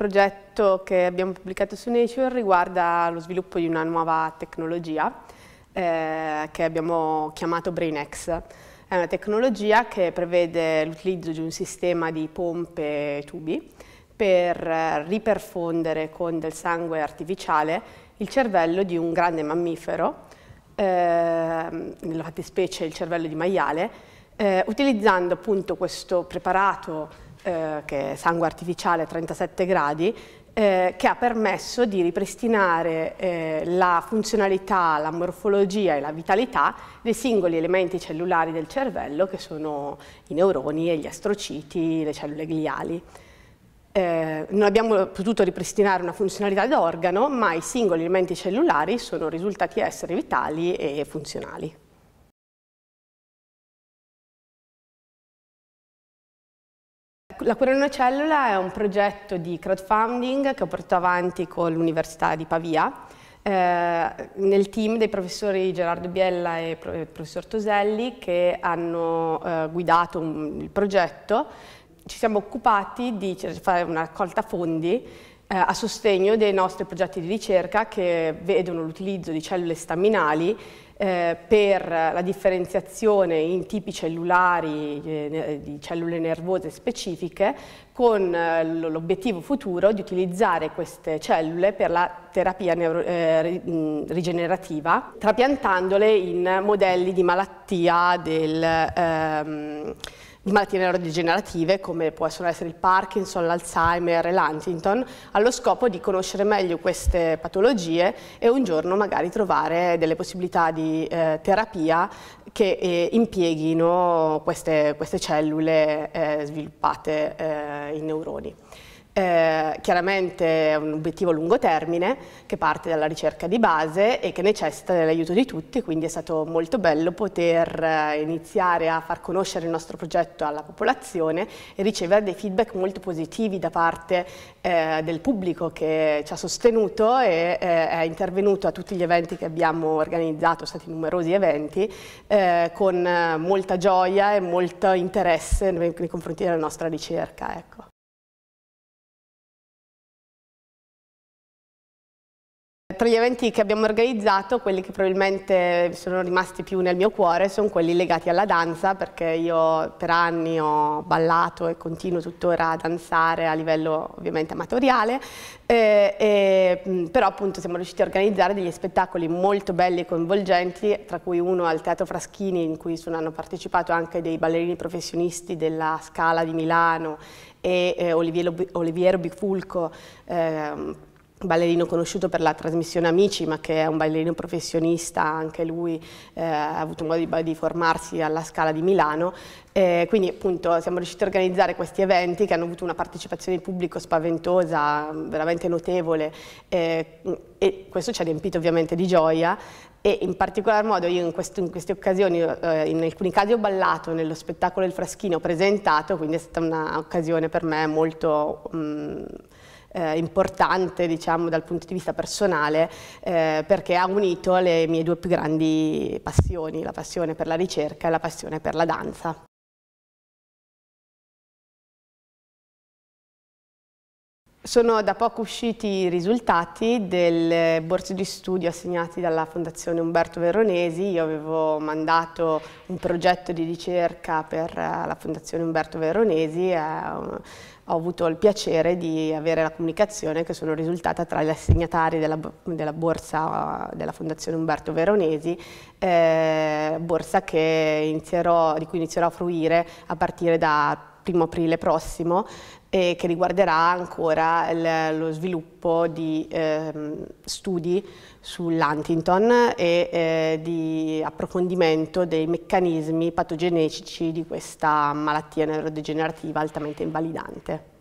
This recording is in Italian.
progetto che abbiamo pubblicato su Nature riguarda lo sviluppo di una nuova tecnologia eh, che abbiamo chiamato BrainX. È una tecnologia che prevede l'utilizzo di un sistema di pompe e tubi per eh, riperfondere con del sangue artificiale il cervello di un grande mammifero, eh, nella fattispecie il cervello di maiale, eh, utilizzando appunto questo preparato eh, che è sangue artificiale a 37 gradi, eh, che ha permesso di ripristinare eh, la funzionalità, la morfologia e la vitalità dei singoli elementi cellulari del cervello che sono i neuroni e gli astrociti, le cellule gliali. Eh, non abbiamo potuto ripristinare una funzionalità d'organo, ma i singoli elementi cellulari sono risultati essere vitali e funzionali. La cura in una cellula è un progetto di crowdfunding che ho portato avanti con l'Università di Pavia eh, nel team dei professori Gerardo Biella e il professor Toselli che hanno eh, guidato un, il progetto. Ci siamo occupati di cioè, fare una raccolta fondi eh, a sostegno dei nostri progetti di ricerca che vedono l'utilizzo di cellule staminali eh, per la differenziazione in tipi cellulari eh, di cellule nervose specifiche con eh, l'obiettivo futuro di utilizzare queste cellule per la terapia eh, rigenerativa trapiantandole in modelli di malattia del, ehm, di malattie neurodegenerative come possono essere il Parkinson, l'Alzheimer e l'Huntington, allo scopo di conoscere meglio queste patologie e un giorno magari trovare delle possibilità di eh, terapia che eh, impieghino queste, queste cellule eh, sviluppate eh, in neuroni eh, chiaramente è un obiettivo a lungo termine che parte dalla ricerca di base e che necessita dell'aiuto di tutti, quindi è stato molto bello poter eh, iniziare a far conoscere il nostro progetto alla popolazione e ricevere dei feedback molto positivi da parte eh, del pubblico che ci ha sostenuto e eh, è intervenuto a tutti gli eventi che abbiamo organizzato, sono stati numerosi eventi, eh, con molta gioia e molto interesse nei, nei confronti della nostra ricerca. Ecco. tra gli eventi che abbiamo organizzato, quelli che probabilmente sono rimasti più nel mio cuore sono quelli legati alla danza, perché io per anni ho ballato e continuo tuttora a danzare a livello ovviamente amatoriale, eh, eh, però appunto siamo riusciti a organizzare degli spettacoli molto belli e coinvolgenti, tra cui uno al Teatro Fraschini in cui sono, hanno partecipato anche dei ballerini professionisti della Scala di Milano e eh, Oliviero, Oliviero Bifulco, ehm, ballerino conosciuto per la trasmissione Amici, ma che è un ballerino professionista, anche lui eh, ha avuto modo di, di, formarsi alla Scala di Milano, eh, quindi appunto siamo riusciti a organizzare questi eventi che hanno avuto una partecipazione di pubblico spaventosa, veramente notevole, eh, e questo ci ha riempito ovviamente di gioia, e in particolar modo io in, questo, in queste occasioni, eh, in alcuni casi ho ballato nello spettacolo Il Fraschino presentato, quindi è stata un'occasione per me molto... Um, eh, importante diciamo, dal punto di vista personale eh, perché ha unito le mie due più grandi passioni, la passione per la ricerca e la passione per la danza. Sono da poco usciti i risultati delle eh, borse di studio assegnati dalla Fondazione Umberto Veronesi. Io avevo mandato un progetto di ricerca per eh, la Fondazione Umberto Veronesi e eh, ho avuto il piacere di avere la comunicazione che sono risultata tra gli assegnatari della, della borsa della Fondazione Umberto Veronesi, eh, borsa inizierò, di cui inizierò a fruire a partire da 1 aprile prossimo eh, che riguarderà ancora il, lo sviluppo di eh, studi sull'Huntington e eh, di approfondimento dei meccanismi patogenetici di questa malattia neurodegenerativa altamente invalidante.